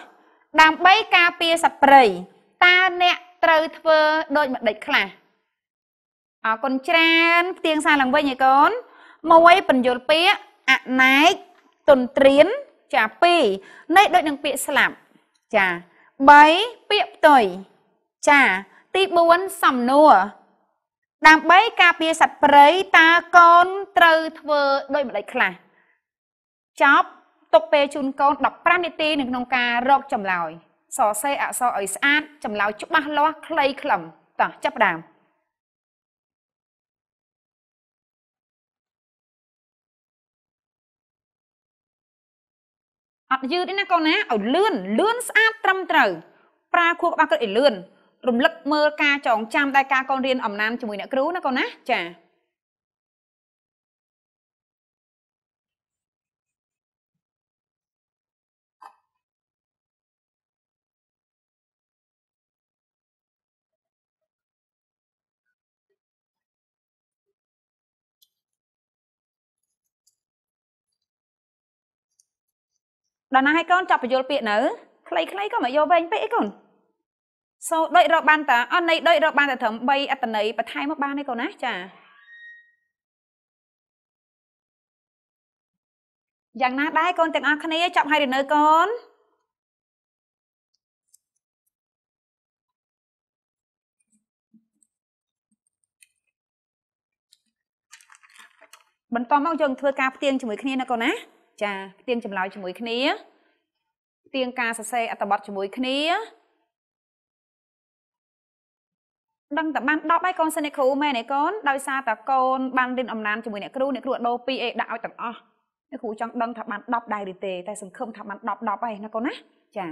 ដើម្បីការពារសត្វព្រៃតើអ្នកត្រូវធ្វើដូចម្ដេចខ្លះអរគុណច្រើនផ្ទៀងសារឡើងវិញឯកូនមួយបញ្យលពាក្យអណែកទុនត្រៀនចា2នៃដូចនឹងពាក្យស្លាប់ចា3ពាក្យផ្ទុយចាទី4សំណួរដើម្បីការពារសត្វព្រៃតើកូនត្រូវធ្វើដូចម្ដេចខ្លះចប់ ទុកពេលជូនកូន15នាទីនៅក្នុងការរកចម្លើយសរសេរអក្សរឲ្យស្អាតចម្លើយច្បាស់លាស់ខ្លីខ្លឹមតោះចាប់ដើមអត់យឺតទេណាកូនណាឲ្យលឿនលឿនស្អាតត្រឹមត្រូវប្រើខួរក្បាលគាត់ឲ្យលឿនរំលឹកមើលការចងចាំដែលការកូនរៀនអំណានជាមួយអ្នកគ្រូណាកូនណាចា៎ដល់ណាឲ្យកូនចាប់បញ្យលពាក្យនៅខ្លីៗក៏មកយកវែងពេកអីកូនសូដូចរកបានតាអត់ន័យដូចរកបានតែត្រឹម3អត្តន័យបន្ថែមមកបានទេកូនណាចាយ៉ាងណា ដែរកូនទាំងអស់គ្នា ចាប់ហើយឬនៅកូនបន្តមកយើងធ្វើការផ្ទៀងជាមួយ គ្នាណាកូនណាចាផ្ទៀងចម្លើយជាមួយគ្នាផ្ទៀងការសរសេរអត្ថបទជាមួយគ្នាដឹងតែបាន10ហើយកូនសិនអ្នកគ្រូមែនឯកូនដោយសារតែកូនបានរៀនអំណានជាមួយអ្នកគ្រូអ្នកគ្រូដោ2អេដាក់ឲ្យទាំងអស់អ្នកគ្រូចង់ដឹងថាបាន10ដែរឬទេតែសង្ឃឹមថាបាន10 10ហើយណាកូនណាចា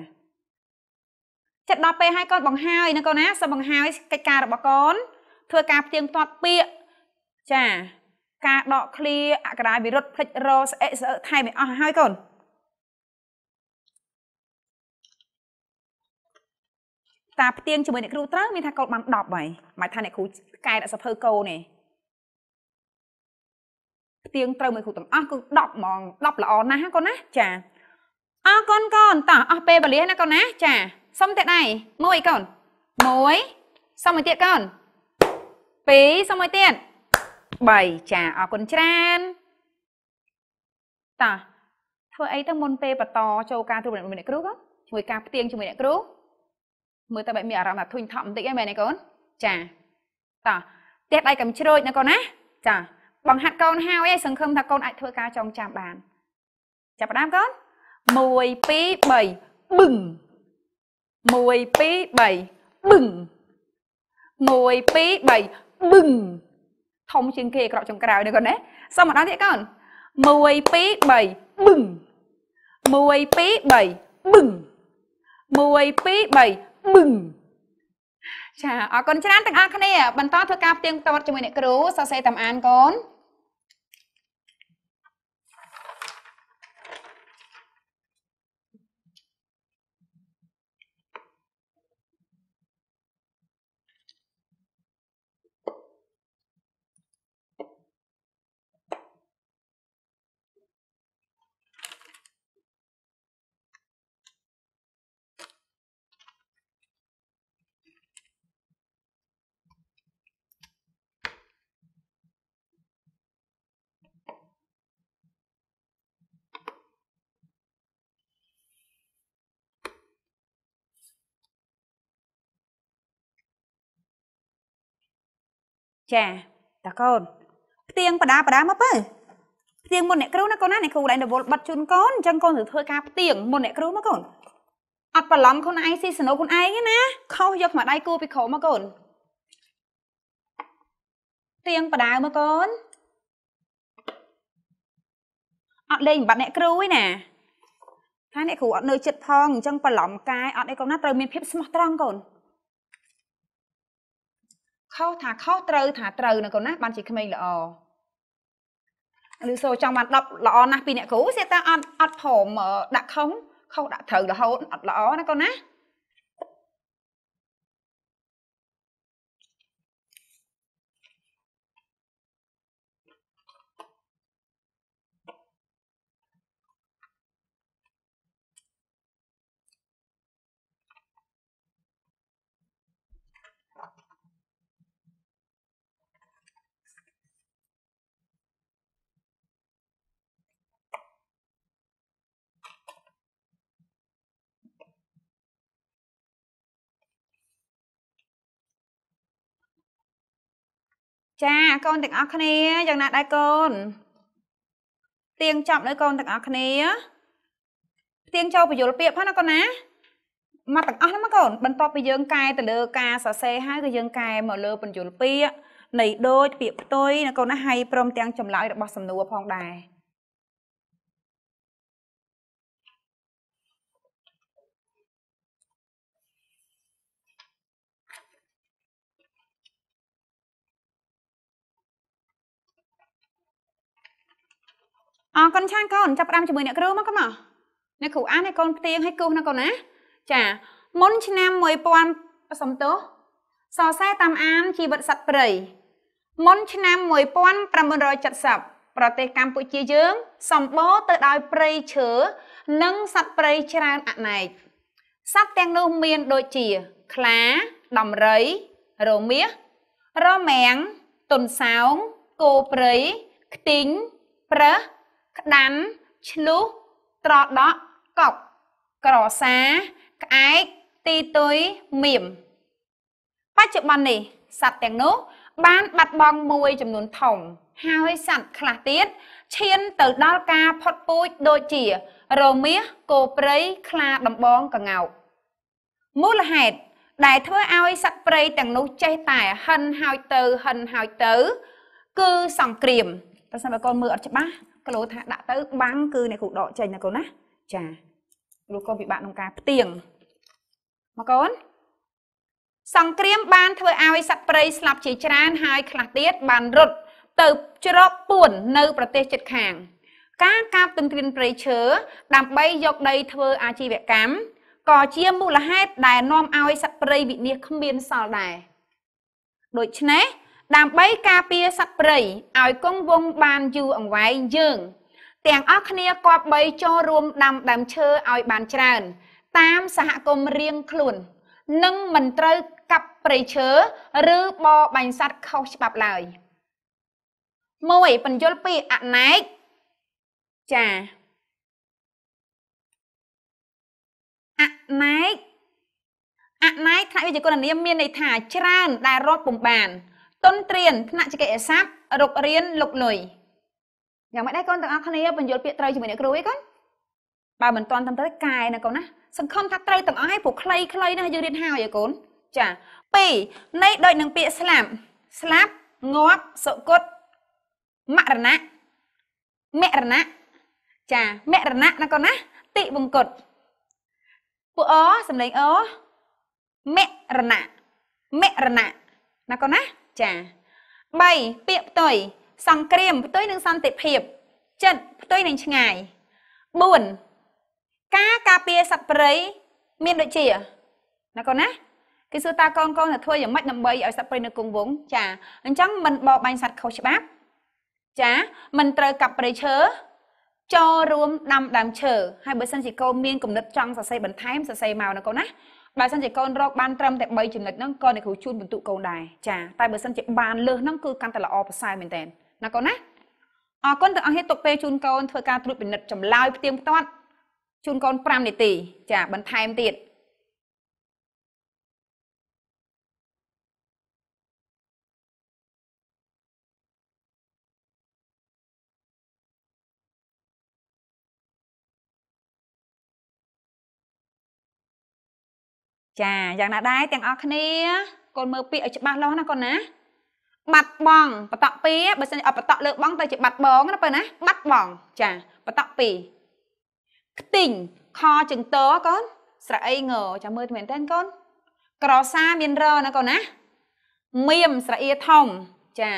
ចិត្តដល់ពេលហើយកូនបង្ហើយណាកូនណាសូមបង្ហើយកិច្ចការរបស់កូនធ្វើការផ្ទៀងផ្ទាត់ពាក្យចាការដកឃ្លា អក្សរាវិរុទ្ធភ្លេចរស្អិស្អើថែមឲ្យអស់ហើយកូនតាផ្ទៀងជាមួយអ្នកគ្រូត្រូវមានថាកូនបាន10ហើយមិនថាអ្នកគ្រូកែដាក់សភើកូនទេផ្ទៀងត្រូវមួយគ្រូទាំងអស់គឺ10ហ្មង10ល្អណាស់កូនណា ចាអរគុណកូនតោះអស់ពេលវេលាណាកូនណា ចាសុំទៀតដៃមួយកូន1សុំមួយទៀតកូន2សុំមួយទៀត3ចាអរគុណច្រើនតាធ្វើអីទៅមុនពេលបន្តចូលការត្រួតពិនិត្យជាមួយអ្នកគ្រូក៏ជាមួយការផ្ទៀងជាមួយអ្នកគ្រូមើលទៅបែបមានអារម្មណ៍ថាធុញថប់បន្តិចហ្នឹងមែនទេកូនចាតាផ្ទះដៃកំជ្រួចណាកូនណា ចា បង្ហាត់កូនហើយឯងសង្ឃឹម ថាកូនអាចធ្វើការចងចាំបាន ចាប់ផ្ដើមកូន1 2 3បឹង1 2 3បឹង1 2 3បឹងធំជាងគេក្រកចុងក្រោយនេះកូនណាសុំម្ដងទៀតកូន1 2 3បឹង1 2 3បឹង1 2 3បឹងចាអរគុណច្រើនទាំងអស់គ្នាបន្តធ្វើការផ្ទៀងផ្ទាត់ជាមួយអ្នកគ្រូសរសេរតាមអានកូនចាតាកូនផ្ទៀងបដាបដាមកបើផ្ទៀងមុនអ្នកគ្រូណាកូនណាអ្នកគ្រូឡើងដវល់បတ်ជូនកូនអញ្ចឹងកូនត្រូវធ្វើការផ្ទៀងមុនអ្នកគ្រូមកកូនអត់ប្រឡំខ្លួនឯងស៊ីសនុខ្លួនឯងណាខុសយកមកដៃគូពីក្រោមកកូនទៀងបដាមកកូនអត់លេងបាត់អ្នកគ្រូឯណាថាអ្នកគ្រូអត់នៅចិត្តផងអញ្ចឹងប្រឡំកាយអត់អីកូនណាត្រូវមានភាពស្មោះត្រង់កូនខុសថាខុសត្រូវថាត្រូវណាកូនណាបានជាក្មេងល្អឬសូចង់បាន10ល្អណាស់ពីអ្នកគ្រូសៀតតើអត់អត់ព្រមដាក់ខុសខុសដាក់ត្រូវរហូតអត់ល្អណាកូនណាចាកូនទាំងអស់គ្នាយ៉ាងណាដែរកូនទៀងចប់លើកូនទាំងអស់គ្នាទៀងចូលបញ្យលពាក្យផងណាកូនណាមកទាំងអស់ហ្នឹងមកកូនបន្ទាប់ពីយើងកែទៅលើការសរសេរហើយក៏យើងកែមកលើ បញ្យលពាក្យនៃដូចពាក្យផ្ទុយណាកូនណាហើយព្រមទាំងចម្លើយរបស់សំណួរផងដែរអរគុណច្រើនកូនចាប់ផ្ដើមជាមួយអ្នកគ្រូមកកូនមកអ្នកគ្រូអានឲ្យកូនផ្ទៀងឲ្យគូសណាកូនណា ចាមុនឆ្នាំ1000សំទោសសរសេរតាមអានជីវិតសត្វព្រៃមុនឆ្នាំ1970ប្រទេសកម្ពុជាយើងសម្បូរទៅដោយព្រៃឈើនិងសត្វព្រៃច្រើនអនេកសត្វទាំងនោះមានដូចជា ខ្លាដំរីរមាសរមាំងទុនសោងគោព្រៃខ្ទីងប្រើសក្តាន់ឆ្លុះត្រដក់កប់ក្រសាក្អែកទីទុយមៀមបច្ចុប្បន្ននេះសត្វទាំងនោះបានបាត់បង់មួយចំនួនធំហើយសត្វខ្លះទៀតឈានទៅដល់ការផុតពូជដូចជា រមាសគោព្រៃខ្លាដំបងកងោកមូលហេតុដែលធ្វើឲ្យសត្វព្រៃទាំងនោះចេះតែហិនហោចទៅហិនហោចទៅ គឺសង្គ្រាមប្រសិនបើកូនមើលអត់ច្បាស់ក្រូថាដាក់ទៅ បាំងគឺអ្នកគ្រូដកចេញណាកូនណា ចាគ្រូក៏ពិបាកក្នុងការផ្ទៀងមកកូនសង្គ្រាមបានធ្វើឲ្យសត្វព្រៃស្លាប់ជាច្រើនហើយខ្លះទៀតបានរត់ទៅជ្រកពួន នៅប្រទេសជិតខាង ការកាប់ទន្ទ្រានព្រៃឈើដើម្បីយកដីធ្វើអាជីវកម្មក៏ជាមូលហេតុដែលនាំឲ្យសត្វព្រៃវិនិច្ឆ័យគ្មានសល់ដែរដូច្នេះដើម្បីការពារសត្វព្រៃឲ្យគង់វង្សបានយូរអង្វែងយើង ទាំងអស់គ្នាគប្បីចូលរួមដាំដើមឈើឲ្យបានច្រើន តាមសហគមន៍រៀងខ្លួន និងមិនត្រូវកាប់ព្រៃឈើឬបរបាញ់សត្វខុសច្បាប់ឡើយ1បញ្យលពីអណែកចាអណែកអណែកថ្នាក់វិជ្ជាគុណនាមមានន័យថាច្រើនដែលរាប់ពុំបានទុនត្រៀនថ្នាក់ចកិច្ចសាស្ត្ររុករៀនលុកលុយយ៉ាងម៉េចដែរកូនទាំងអស់គ្នាបញ្យល់ពាក្យត្រូវជាមួយអ្នកគ្រូអីកូនបើមិនទាន់តាមទៅកែណាកូនណាសង្ឃឹមថាត្រូវទាំងអស់ហើយព្រោះខ្លីខ្លីណាយើងរៀនហើយឯកូនចា2នៃដូចនឹងពាក្យស្លាប់ស្លាប់ងាប់សុគតមរណៈមរណៈចាមរណៈណាកូនណាតិវង្គតពួកអសំលេងអមរណៈមរណៈណាកូនណាចា3ពាក្យផ្ទុយសង្គ្រាមផ្ទុយនឹងសន្តិភាពចិត្តផ្ទុយនឹងឆ្ងាយ4ការការពារសត្វព្រៃមានដូចជាណាកូនណាគេសួរតាកូនកូនទៅធ្វើយ៉ាងម៉េចដើម្បីឲ្យសត្វព្រៃនៅគង់វង្សចាអញ្ចឹងមិនបរបាញ់សត្វខុសច្បាប់ចាមិនត្រូវកាប់ព្រៃឈើចូលរួមដាំដើមឈើហើយបើសិនជាកូនមានគំនិតចង់សរសេរបន្ថែមសរសេរមកណាកូនណាបើសិនជាកូនរកបានត្រឹមតែ3ចំណុចហ្នឹងក៏អ្នកគ្រូជូនពិន្ទុកូនដែរចាតែបើសិនជាបានលើសហ្នឹងគឺកាន់តែល្អប្រសើរមែនតើណាកូនណាអរគុណទាំងអស់គ្នាទុកពេលជូនកូនធ្វើការត្រួតពិនិត្យចម្លើយផ្ទៀងផ្ទាត់ជូនកូន5នាទីចា បន្ថែមទៀតចាយ៉ាងណាដែរទាំងអស់គ្នាកូនមើលពាក្យឲ្យច្បាស់លាស់ណាកូនណាបាត់បងបតក់ពីបើសិនអត់បតក់លើបង ទៅជាបាត់បងណាបើណាបាត់បង ចាបតក់ពីខ្ទីងខចង្តកូនស្រអីងចាំមើលមែនតើកូនក្រសាមានរណាកូនណាមៀមស្រអៀធំចា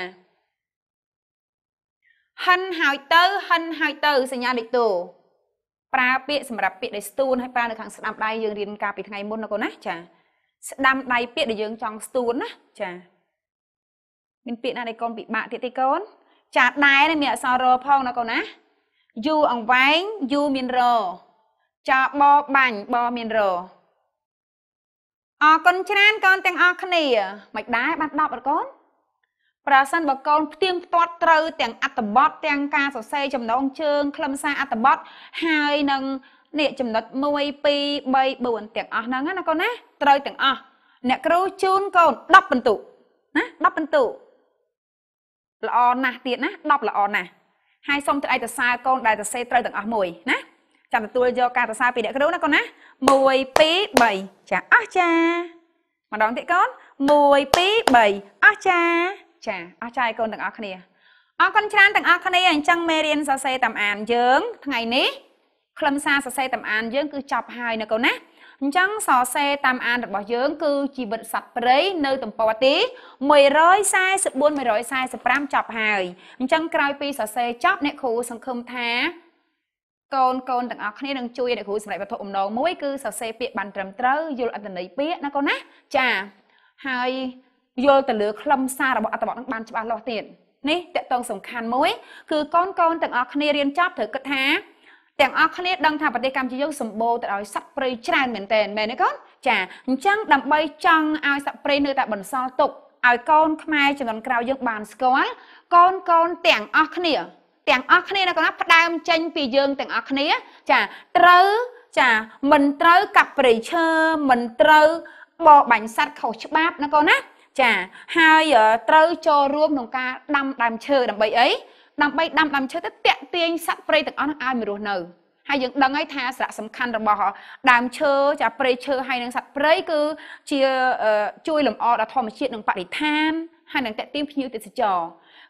ហិនហើយទៅ ហិនហើយទៅ សញ្ញាលេខតួប្រើពាក្យសម្រាប់ពាក្យដែលស្ទួនហើយប្រើនៅខាងស្ដាំដៃយើងរៀនកាលពីថ្ងៃមុនណាកូនណាចាស្ដាំដៃពាក្យដែលយើងចង់ស្ទួនណា ចាមានពាក្យណាដែលកូនពិបាកទៀតទេកូន ចាដែរនេះមានអក្សររផងណាកូនណាយូអង្វែងយូមានរចាបបាញ់បមានរអរគុណច្រើនកូនទាំងអស់គ្នាមិនដែរបាន10អរគុណប្រសិនបើកូនផ្ទៀងផ្ទាត់ត្រូវទាំងអត្តបទទាំងការសរសេរចំណងជើងខ្លឹមសារអត្តបទហើយនឹងនេះចំណុច1 2 3 4ទាំងអស់ហ្នឹងណាកូនណា ត្រូវទាំងអស់អ្នកគ្រូជូនកូន10បន្ទុកណា10បន្ទុកល្អណាស់ទៀតណា10ល្អណាស់ហើយសូមត្រៃតសារកូនដែលសរសេរត្រូវទាំងអស់មួយណាចាំទទួលយកការសរសើរពីអ្នកគ្រូណាកូនណា1 2 3ចាអស់ចាម្ដងទៀតកូន1 2 3អស់ចាចាអស់ចាយកូនទាំងអស់គ្នាអរគុណច្រើនទាំងអស់គ្នាអញ្ចឹងមេរៀនសរសេរតាមអាន យើង ថ្ងៃនេះខ្លឹមសារសរសេរតាមអាន យើងគឺ ចប់ហើយណាកូនណាអញ្ចឹងសរសេរតាមអានរបស់យើង គឺជីវិតសត្វព្រៃនៅទំព័រទី144 145ចប់ហើយអញ្ចឹងក្រោយពីសរសេរចប់អ្នកគ្រូសង្ឃឹមថាកូនកូនទាំងអស់គ្នានឹងជួយអ្នកគ្រូសម្រាប់វត្ថុអំណងមួយគឺសរសេរពាក្យបានត្រឹមត្រូវយល់អត្ថន័យពាក្យណាកូនណាចាហើយយល់ទៅលើខ្លឹមសាររបស់អត្ថបទនឹងបានច្បាស់លាស់ទៀតនេះតកតងសំខាន់មួយគឺកូនកូនទាំងអស់គ្នារៀនចប់ត្រូវគិតថាទាំងអស់គ្នាដឹងថាប្រទេសកម្ពុជាយើងសម្បូរទៅដោយសត្វព្រៃច្រើនមែនទែនមែនទេកូនចាអញ្ចឹងដើម្បីចង់ឲ្យសត្វព្រៃនៅតែបន្សល់ទុកឲ្យកូនខ្មែរចំនួនក្រោយយើងបានស្គាល់កូនកូន ទាំងអស់គ្នាទាំងអស់គ្នានៅកណ្ដាលផ្ដើមចេញពីយើងទាំងអស់គ្នា ចាត្រូវចាមិនត្រូវកាប់ព្រៃឈើមិនត្រូវបបាញ់សត្វខុសច្បាប់ណាកូនណាចាហើយត្រូវចូលរួមក្នុងការដាំដើមឈើដើម្បីអីដើម្បីដាំដើមឈើទៅតាក់ទាញសត្វព្រៃទាំងអស់ហ្នឹងឲ្យមករស់នៅហើយយើងដឹងហើយថាសារៈសំខាន់របស់ដើមឈើចាព្រៃឈើហើយនិងសត្វព្រៃគឺជាជួយលំអដល់ធម្មជាតិនិងបរិស្ថានហើយនឹងតាក់ទាញភ្ញៀវទេសចរ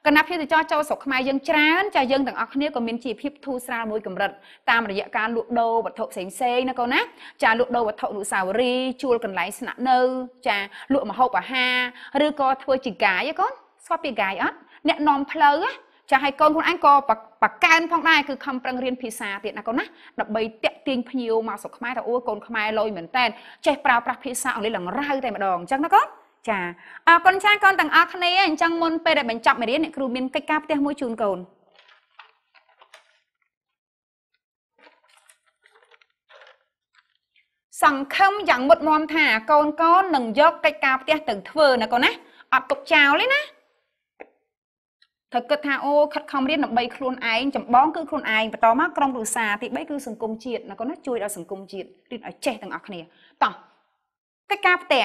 គណៈភាពទេសចរចូលស្រុកខ្មែរយើងច្រើនចាយើងទាំងអស់គ្នាក៏មានជីវភាពធូរស្រាលមួយកម្រិតតាមរយៈការលក់ដូរវត្ថុផ្សេងផ្សេងណាកូនណាចាលក់ដូរវត្ថុអនុស្សាវរីយ៍ជួលកន្លែងស្នាក់នៅ ចាលក់ម្ហូបអាហារឬក៏ធ្វើជាកាយឯកូនស្គាល់ពីកាយអត់អ្នកនាំផ្លូវណាចាហើយកូនខ្លួនឯងក៏បកកើនផងដែរគឺខំប្រឹងរៀនភាសាទៀតណាកូនណាដើម្បីតាក់ទាញភ្ញៀវមកស្រុកខ្មែរថាអូកូនខ្មែរលយមែនតើចេះប្រើប្រាស់ភាសាអង់គ្លេសឡើងរៅតែម្ដងអញ្ចឹងណាកូនចាអរគុណច្រើនកូនទាំងអស់គ្នាអញ្ចឹងមុនពេលដែលបញ្ចប់មេរៀនអ្នកគ្រូមានកិច្ចការផ្ទះមួយជូនកូនសង្ឃឹមយ៉ាងមុតមមថាកូនកូននឹងយកកិច្ចការផ្ទះទៅធ្វើណាកូនណាអត់ទុកចោលទេណាត្រូវគិតថាអូខិតខំរៀនដើម្បីខ្លួនឯងចម្បងគឺខ្លួនឯងបន្តមកក្រុមគ្រួសារទី3គឺសង្គមជាតិណាកូនណាជួយដល់សង្គមជាតិរៀនឲ្យចេះទាំងអស់គ្នាតោះកិច្ចការផ្ទះ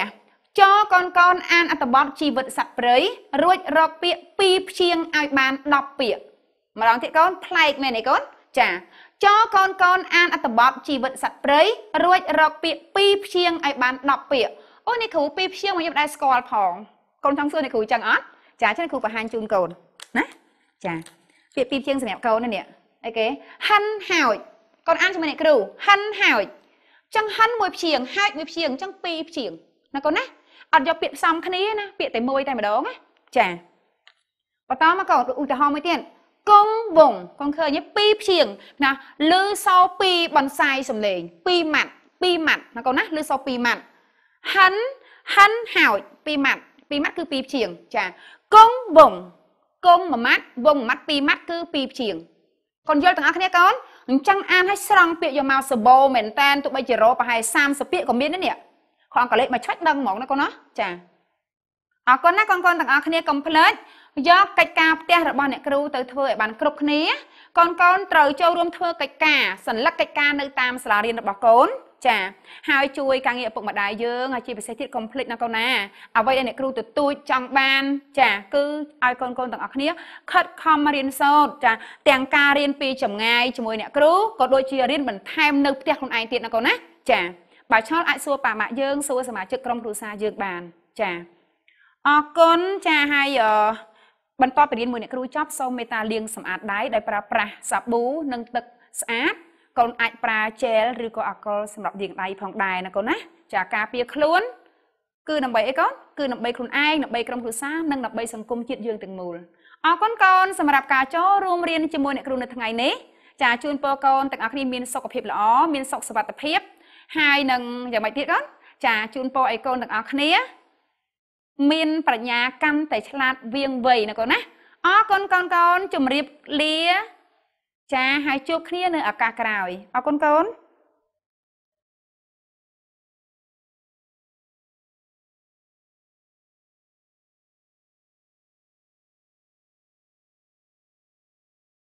ចកូនកូនអានអត្ថបទជីវិតសត្វព្រៃរួចរកពាក្យ2ព្យាង្គឲ្យបាន10ពាក្យម្ដងទៀតកូនប្លែកមែនទេកូនចាចកូនកូនអានអត្ថបទជីវិតសត្វព្រៃរួចរកពាក្យ2ព្យាង្គឲ្យបាន10ពាក្យអូនេះគ្រូ2ព្យាង្គមកខ្ញុំដែរស្គាល់ផងកូនចង់សួរនេះគ្រូចឹងអត់ចាចឹងគ្រូបង្ហាញជូនកូនណាចាពាក្យ2ព្យាង្គសម្រាប់កូននេះអីគេហិនហោចកូនអានជាមួយអ្នកគ្រូហិនហោចចឹងហិនមួយព្យាង្គហោចមួយព្យាង្គចឹង2ព្យាង្គណាកូនណាអត់យកពាក្យផ្សំគ្នាណាពាក្យតែមួយតែម្ដងណាចាបន្តមកកូនឧទាហរណ៍មួយទៀតកងវងកងឃើញពីរព្យៀងណាលឺសោពីបន្សាយសំឡេង ពីរម៉ាត់ពីរម៉ាត់ណាកូនណាលឺសោពីរម៉ាត់ហិនហិនហោចពីរម៉ាត់ពីរម៉ាត់គឺពីរព្យៀងចាកងវងកងមួយម៉ាត់វងមួយម៉ាត់ពីរម៉ាត់គឺពីរព្យៀងកូនយល់ទាំងអស់គ្នាកូនអញ្ចឹងអានឲ្យស្រង់ពាក្យយកមកសបោមែនតែនទោះបីជារោប្រហែល30ពាក្យក៏មានដែរនេះខងកលេសមកឆ្វាច់ដឹងហ្មងណាកូនណាចាអរគុណណាកូនកូនទាំងអស់គ្នាកុំភ្លេចយកកិច្ចការផ្ទះរបស់អ្នកគ្រូទៅធ្វើឲ្យបានគ្រប់គ្នាកូនកូនត្រូវចូលរួមធ្វើកិច្ចការសញ្ញាកិច្ចការនៅតាមសាលារៀនរបស់កូនចា ហើយជួយការងារឪពុកម្ដាយយើងហើយជាពិសេសទៀតកុំភ្លេចណាកូនណាអ្វីដែលអ្នកគ្រូទទូចចង់បាន ចា គឺឲ្យកូនកូនទាំងអស់គ្នាខិតខំរៀនសូត្រចា ទាំងការរៀនពីចម្ងាយជាមួយអ្នកគ្រូក៏ដូចជារៀនបន្ថែមនៅផ្ទះខ្លួនឯងទៀតណាកូនណាចាបើឆ្លអាចសួរប៉ាម៉ាក់យើងសួរសមាជិកក្រុមគ្រួសារយើងបានចាអរគុណចាហើយអឺបន្ទាប់ពីរៀនមួយអ្នកគ្រូចប់សូមមេត្តាលាង សម្អាតដៃដោយប្រើប្រាស់សាប៊ូនិងទឹកស្អាតកូនអាចប្រើជែលឬក៏អាល់កុលសម្រាប់លាងដៃផងដែរណាកូនណា ចាការពារខ្លួនគឺដើម្បីអីកូនគឺដើម្បីខ្លួនឯងដើម្បីក្រុមគ្រួសារនិងដើម្បីសង្គមជាតិយើងទាំងមូលអរគុណកូនសម្រាប់ការចូលរួមរៀនជាមួយអ្នកគ្រូនៅថ្ងៃនេះចាជូនពរកូនទាំងអស់គ្នាមានសុខភាពល្អមានសុខសុវត្ថិភាពហើយនឹងយ៉ាងម៉េចទៀតកូនចាជូនពរឲ្យកូនទាំងអស់គ្នា មាន ប្រាជ្ញាកាន់តែឆ្លាតវៀងវៃណាកូនណាអរគុណកូនកូន ជម្រាបលា ចាហើយជួបគ្នានៅឱកាសក្រោយអរគុណកូន